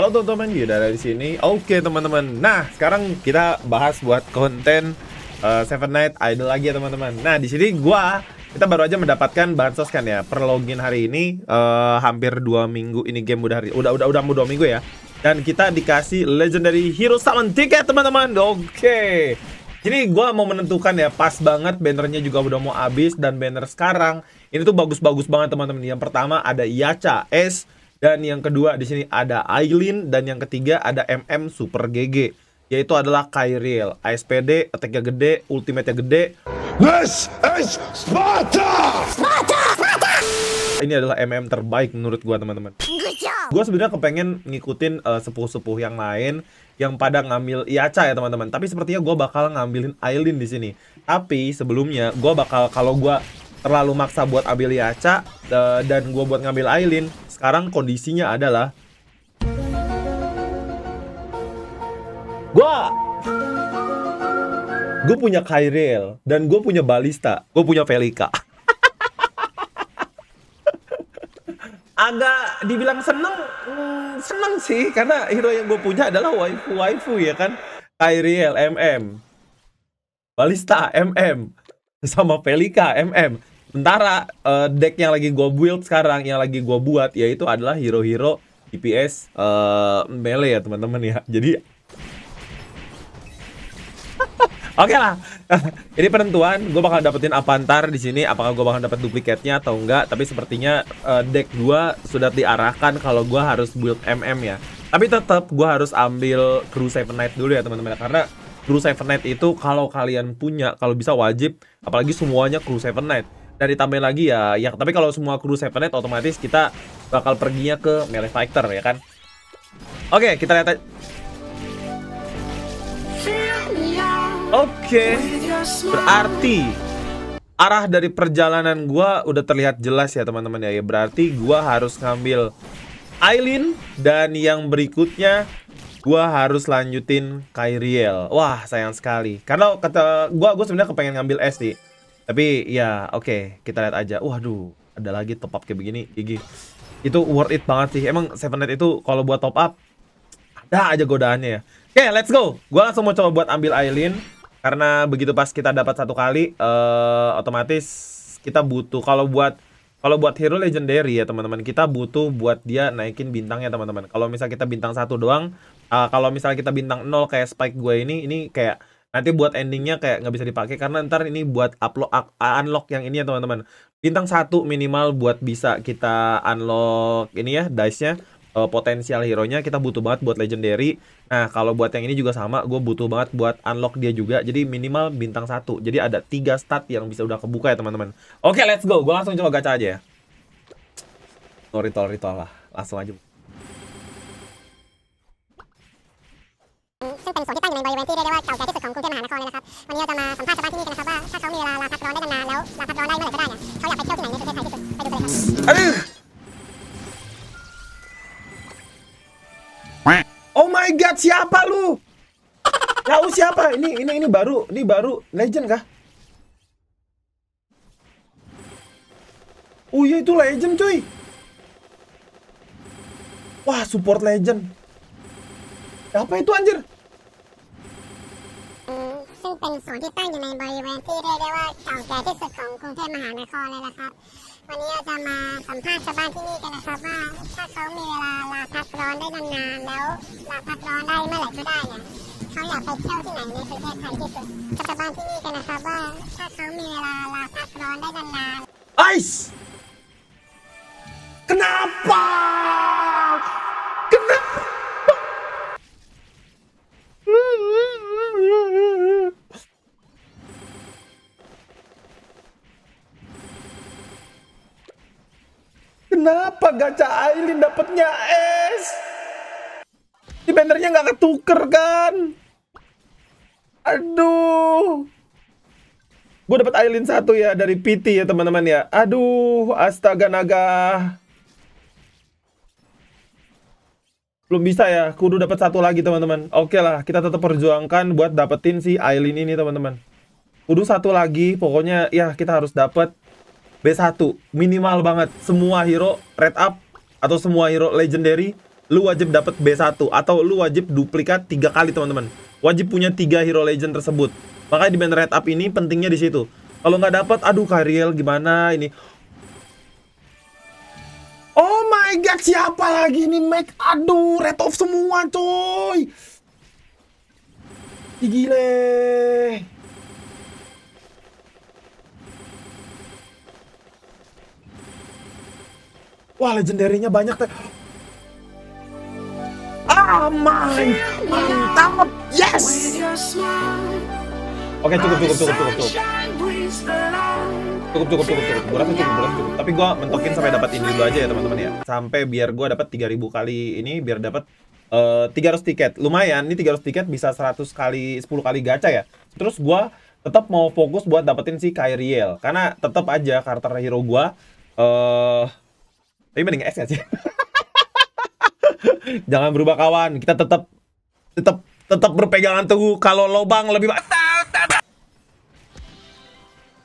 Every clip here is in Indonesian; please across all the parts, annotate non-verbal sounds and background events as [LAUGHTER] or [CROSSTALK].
Halo teman-teman, Yuda dari sini. Oke teman-teman, nah sekarang kita bahas buat konten uh, Seven Night Idol lagi ya teman-teman. Nah di sini gua kita baru aja mendapatkan bansos kan ya per login hari ini uh, hampir dua minggu ini game udah hari udah udah udah mau dua minggu ya dan kita dikasih legendary hero summon tiket teman-teman oke okay. Jadi gue mau menentukan ya, pas banget bannernya juga udah mau habis dan banner sekarang ini tuh bagus-bagus banget teman-teman. Yang pertama ada Yacha S, dan yang kedua di sini ada Aileen dan yang ketiga ada MM Super GG yaitu adalah Kyriel ASPD, attack-nya gede, ultimate-nya gede. This is Sparta! Sparta! Sparta! Ini adalah MM terbaik menurut gua, teman-teman. Gua sebenarnya kepengen ngikutin eh, sepuh-sepuh yang lain yang pada ngambil Iaca ya, teman-teman. Tapi sepertinya gua bakal ngambilin Aileen di sini. Tapi sebelumnya gua bakal kalau gua terlalu maksa buat ambil Iaca eh, dan gua buat ngambil Aileen, sekarang kondisinya adalah gua gue punya Kyrel dan gue punya Balista, gue punya Felika [LAUGHS] Agak dibilang seneng, hmm, seneng sih karena hero yang gue punya adalah waifu waifu ya kan, Kyrel MM, Balista MM, sama Felika MM. Sementara uh, deck yang lagi gue build sekarang, yang lagi gue buat yaitu adalah hero-hero DPS uh, eh, melee ya teman-teman ya. Jadi [LAUGHS] Oke lah. [LAUGHS] Ini penentuan gue bakal dapetin apa ntar di sini apakah gue bakal dapet duplikatnya atau enggak, tapi sepertinya uh, deck gue sudah diarahkan kalau gue harus build MM ya. Tapi tetap gue harus ambil Crew Seven Night dulu ya teman-teman ya. karena Crew Seven Night itu kalau kalian punya kalau bisa wajib apalagi semuanya Crew Seven Night dari tambahin lagi ya ya tapi kalau semua kru Sevenet otomatis kita bakal perginya ke melee fighter ya kan oke okay, kita lihat oke okay. berarti arah dari perjalanan gua udah terlihat jelas ya teman-teman ya. ya berarti gua harus ngambil Aileen dan yang berikutnya gua harus lanjutin Kyriel wah sayang sekali karena kata gua gue sebenarnya kepengen ngambil S sih tapi ya oke okay, kita lihat aja waduh ada lagi top up kayak begini gigi itu worth it banget sih emang seven net itu kalau buat top up ada aja godaannya ya oke okay, let's go gue langsung mau coba buat ambil Aileen karena begitu pas kita dapat satu kali uh, otomatis kita butuh kalau buat kalau buat hero legendary ya teman-teman kita butuh buat dia naikin bintangnya teman-teman kalau misal kita bintang satu doang uh, kalau misal kita bintang nol kayak spike gue ini ini kayak nanti buat endingnya kayak nggak bisa dipakai karena ntar ini buat upload unlock yang ini ya teman-teman bintang satu minimal buat bisa kita unlock ini ya dice nya uh, eh, potensial hero nya kita butuh banget buat legendary nah kalau buat yang ini juga sama gue butuh banget buat unlock dia juga jadi minimal bintang satu jadi ada tiga stat yang bisa udah kebuka ya teman-teman oke okay, let's go gue langsung coba gacha aja ya no ritual ritual lah langsung aja Oh my god, siapa lu? siapa? Ini ini ini baru, ini baru legend kah? Oh iya itu legend cuy. Wah, support legend. Apa itu anjir? ซึ่งเป็นสวนที่ตั้งอยู่ในบริเวณที่เรียกได้ว่าเก่าแก่ที่สุดของกรุงเทพมหานครเลยนะครับวันนี้เราจะมาสัมภาษณ์ชาวบ้านที่นี่กันนะครับว่าถ้าเขามีเวลาลาพักร้อนได้นานๆแล้วลาพักร้อนได้เมื่อไหร่ก็ได้เนี่ยเขาอยากไปเที่ยวที่ไหนในประเทศไทยที่สุดชาวบ้านที่นี่กันนะครับว่าถ้าเขามีเวลาลาพักร้อนได้นานๆไอซ์ก e n a า a k e n Kenapa gacha Aileen dapatnya S? Di bannernya nggak ketuker kan? Aduh. Gue dapet Aileen satu ya dari PT ya teman-teman ya. Aduh, astaga naga. Belum bisa ya, kudu dapat satu lagi teman-teman. Oke lah, kita tetap perjuangkan buat dapetin si Aileen ini teman-teman. Kudu satu lagi, pokoknya ya kita harus dapat B1 minimal banget semua hero red up atau semua hero legendary lu wajib dapat B1 atau lu wajib duplikat tiga kali teman-teman wajib punya tiga hero legend tersebut makanya di band red up ini pentingnya di situ kalau nggak dapat aduh Kariel gimana ini Oh my god siapa lagi ini Mac aduh red off semua coy Gile. Wah, legendarinya banyak teh. Ah, my, mantap. Yes. Oke, okay, cukup, cukup, cukup, cukup, cukup. Cukup, cukup, cukup, cukup. Gue cukup, gue cukup. Tapi gue mentokin sampai dapat ini dulu aja ya, teman-teman ya. Sampai biar gue dapat 3000 kali ini, biar dapat uh, eh, 300 tiket. Lumayan, ini 300 tiket bisa 100 kali, 10 kali gacha ya. Terus gue tetap mau fokus buat dapetin si Kyriel. Karena tetap aja karakter hero gue eh uh, tapi mending S nggak sih? [LAUGHS] Jangan berubah kawan, kita tetap tetap tetap berpegangan teguh kalau lobang lebih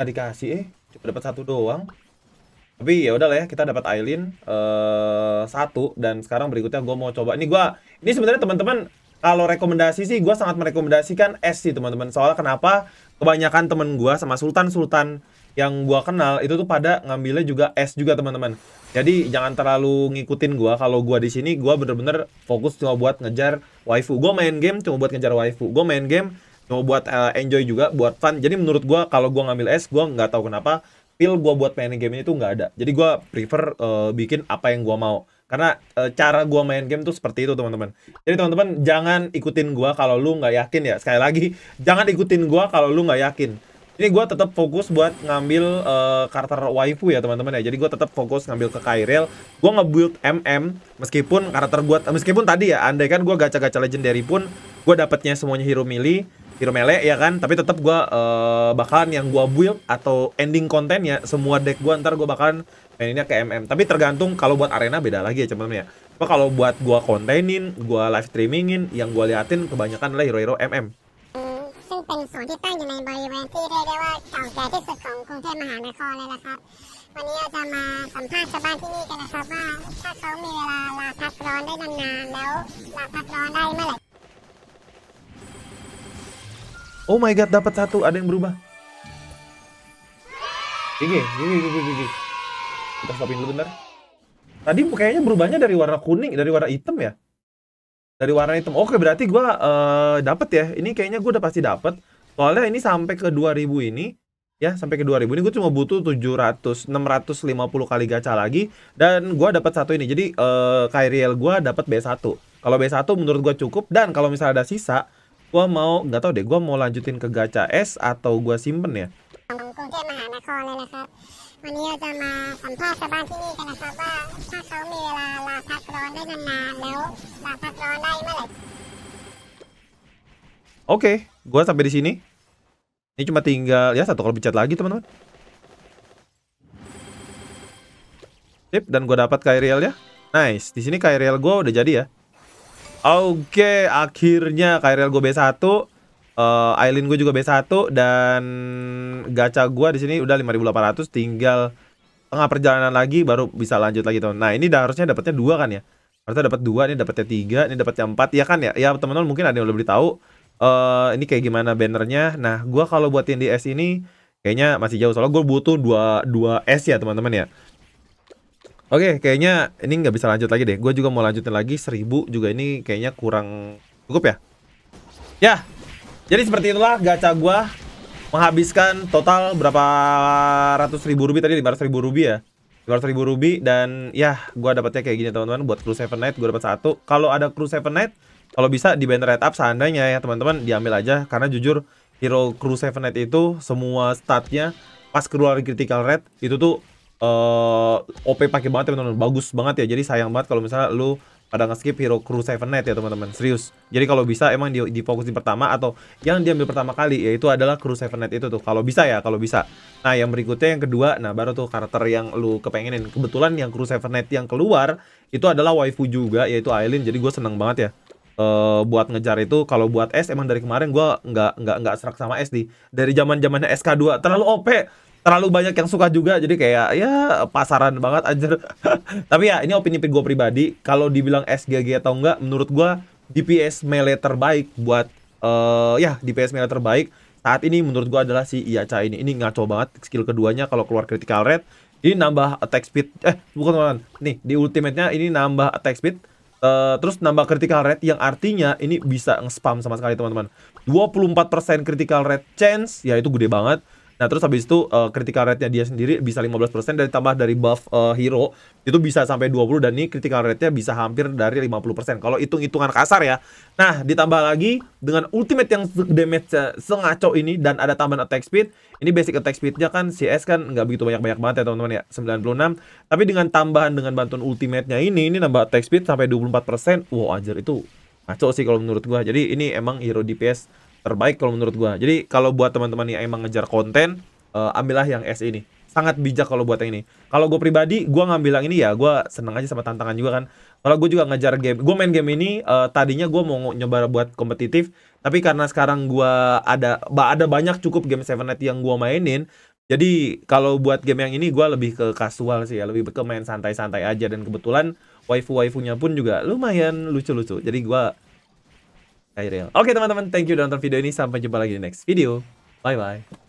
tadi dikasih eh, cuma dapat satu doang. Tapi ya udah lah ya, kita dapat Aileen uh, satu dan sekarang berikutnya gue mau coba. Ini gue, ini sebenarnya teman-teman kalau rekomendasi sih gue sangat merekomendasikan S sih teman-teman. Soalnya kenapa? Kebanyakan temen gue sama Sultan Sultan yang gua kenal itu tuh pada ngambilnya juga S juga teman-teman. Jadi jangan terlalu ngikutin gua kalau gua di sini gua bener-bener fokus cuma buat ngejar waifu. Gua main game cuma buat ngejar waifu. Gua main game cuma buat uh, enjoy juga, buat fun. Jadi menurut gua kalau gua ngambil S gua nggak tahu kenapa feel gua buat main game itu nggak ada. Jadi gua prefer uh, bikin apa yang gua mau. Karena e, cara gua main game tuh seperti itu, teman-teman. Jadi teman-teman jangan ikutin gua kalau lu nggak yakin ya. Sekali lagi, jangan ikutin gua kalau lu nggak yakin ini gue tetap fokus buat ngambil uh, karakter waifu ya teman-teman ya jadi gue tetap fokus ngambil ke Kairel gue ngebuild MM meskipun karakter buat meskipun tadi ya andai kan gue gacha-gacha legendary pun gue dapetnya semuanya hero melee hero melee ya kan tapi tetap gue uh, bakalan yang gue build atau ending kontennya semua deck gue ntar gue bakalan maininnya ke MM tapi tergantung kalau buat arena beda lagi ya teman-teman ya kalau buat gue kontenin, gue live streamingin, yang gue liatin kebanyakan adalah hero-hero MM เป็นศูนย์ที่ตั้งอยู่ในบริเวณที่เรียกได้ว่าเก่าแก่ที่สุดของกรุงเทพมหานครเลยนะครับ Oh my god, dapat satu, ada yang berubah. Gigi, gigi, gigi, gigi. Kita stopin dulu bentar. Tadi kayaknya berubahnya dari warna kuning, dari warna hitam ya? dari warna hitam. Oke, berarti gua uh, dapet ya. Ini kayaknya gua udah pasti dapet. Soalnya ini sampai ke 2000 ini ya sampai ke 2000 ini gua cuma butuh 700 650 kali gacha lagi dan gua dapat satu ini jadi uh, eh, KRL gua dapat B1 kalau B1 menurut gua cukup dan kalau misalnya ada sisa gua mau nggak tahu deh gua mau lanjutin ke gacha S atau gua simpen ya วันนี้เราจะมาสัมภาษณ์ชาวบ้านที่นี่กันนะครับว่าถ้าเขามีเวลาลาพักร้อนได้นานๆแล้วลาพักร้อนได้เมื่อไหร่ Ini cuma tinggal ya satu kalau bicara lagi teman-teman. Tip dan gue dapat kairial ya. Nice. Di sini kairial gue udah jadi ya. Oke, okay, akhirnya kairial gue B1 Uh, Aileen gue juga B1 dan gacha gue di sini udah 5800 tinggal tengah perjalanan lagi baru bisa lanjut lagi teman. Nah, ini dah harusnya dapatnya dua kan ya. Harusnya dapat dua, ini dapatnya tiga, ini dapatnya empat ya kan ya. Ya teman-teman mungkin ada yang lebih tahu uh, ini kayak gimana bannernya. Nah, gua kalau buatin di S ini kayaknya masih jauh soalnya gue butuh dua dua S ya teman-teman ya. Oke, okay, kayaknya ini nggak bisa lanjut lagi deh. Gue juga mau lanjutin lagi seribu juga ini kayaknya kurang cukup ya. Ya, jadi seperti itulah gacha gua menghabiskan total berapa ratus ribu rubi tadi 500 ribu rubi ya 500 ribu rubi dan ya gua dapatnya kayak gini teman-teman buat crew seven night gua dapat satu kalau ada crew seven night kalau bisa di banner Red up seandainya ya teman-teman diambil aja karena jujur hero crew seven night itu semua statnya pas keluar critical rate itu tuh uh, eh, OP pakai banget teman-teman bagus banget ya jadi sayang banget kalau misalnya lu pada skip Hero Crew Seven Net ya teman-teman serius jadi kalau bisa emang di di pertama atau yang diambil pertama kali yaitu adalah Crew Seven Net itu tuh kalau bisa ya kalau bisa nah yang berikutnya yang kedua nah baru tuh karakter yang lu kepengenin kebetulan yang Crew Seven Net yang keluar itu adalah waifu juga yaitu Aileen jadi gue seneng banget ya Uh, buat ngejar itu kalau buat S emang dari kemarin gue nggak nggak nggak serak sama S di dari zaman zamannya SK2 terlalu OP terlalu banyak yang suka juga jadi kayak ya pasaran banget Aja, [LAUGHS] tapi ya ini opini gue pribadi kalau dibilang SGG atau enggak menurut gue DPS melee terbaik buat uh, ya DPS melee terbaik saat ini menurut gue adalah si Iaca ini ini ngaco banget skill keduanya kalau keluar critical rate ini nambah attack speed eh bukan teman. nih di ultimate-nya ini nambah attack speed uh, terus nambah critical rate yang artinya ini bisa nge-spam sama sekali teman-teman 24% critical rate chance ya itu gede banget Nah terus habis itu uh, critical rate-nya dia sendiri bisa 15% dari tambah dari buff uh, hero itu bisa sampai 20 dan ini critical rate-nya bisa hampir dari 50% kalau hitung-hitungan kasar ya. Nah ditambah lagi dengan ultimate yang damage sengaco ini dan ada tambahan attack speed. Ini basic attack speed-nya kan CS kan nggak begitu banyak-banyak banget ya teman-teman ya 96. Tapi dengan tambahan dengan bantuan ultimate-nya ini ini nambah attack speed sampai 24%. Wow anjir itu ngaco sih kalau menurut gua. Jadi ini emang hero DPS terbaik kalau menurut gua. Jadi kalau buat teman-teman yang emang ngejar konten, uh, ambillah yang S ini. Sangat bijak kalau buat yang ini. Kalau gue pribadi, gua ngambil yang ini ya, gua seneng aja sama tantangan juga kan. Kalau gue juga ngejar game, gue main game ini uh, tadinya gue mau nyoba buat kompetitif, tapi karena sekarang gue ada ada banyak cukup game Seven Night yang gue mainin, jadi kalau buat game yang ini gue lebih ke casual sih ya, lebih ke main santai-santai aja dan kebetulan waifu-waifunya pun juga lumayan lucu-lucu. Jadi gue Kairil. Oke teman-teman, thank you udah nonton video ini. Sampai jumpa lagi di next video. Bye-bye.